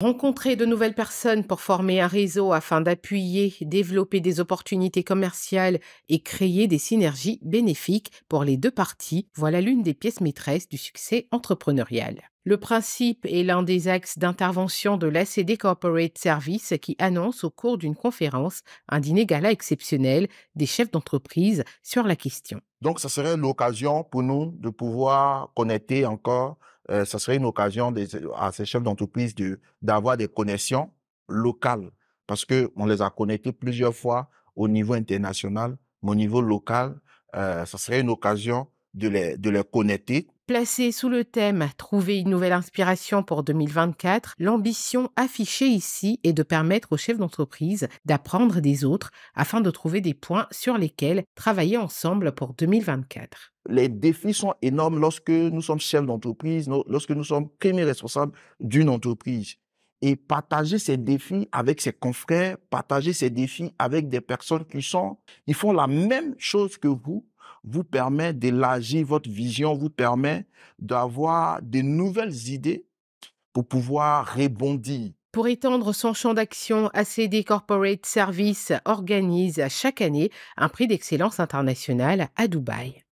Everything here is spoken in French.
rencontrer de nouvelles personnes pour former un réseau afin d'appuyer, développer des opportunités commerciales et créer des synergies bénéfiques pour les deux parties, voilà l'une des pièces maîtresses du succès entrepreneurial. Le principe est l'un des axes d'intervention de l'ACD Corporate Service qui annonce au cours d'une conférence un dîner gala exceptionnel des chefs d'entreprise sur la question. Donc, ça serait l'occasion pour nous de pouvoir connecter encore ce euh, serait une occasion à ces chefs d'entreprise d'avoir des connexions locales parce on les a connectés plusieurs fois au niveau international, mais au niveau local, euh, ça serait une occasion de les, de les connecter Placé sous le thème Trouver une nouvelle inspiration pour 2024, l'ambition affichée ici est de permettre aux chefs d'entreprise d'apprendre des autres afin de trouver des points sur lesquels travailler ensemble pour 2024. Les défis sont énormes lorsque nous sommes chefs d'entreprise, lorsque nous sommes premiers responsables d'une entreprise. Et partager ces défis avec ses confrères, partager ces défis avec des personnes qui sont, ils font la même chose que vous, vous permet d'élargir votre vision, vous permet d'avoir de nouvelles idées pour pouvoir rebondir. Pour étendre son champ d'action, ACD Corporate Service organise chaque année un prix d'excellence international à Dubaï.